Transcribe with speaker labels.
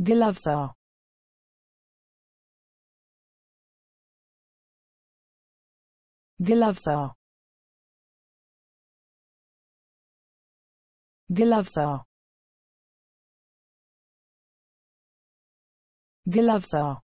Speaker 1: The Loves Are The Loves Are The Loves Are The Loves Are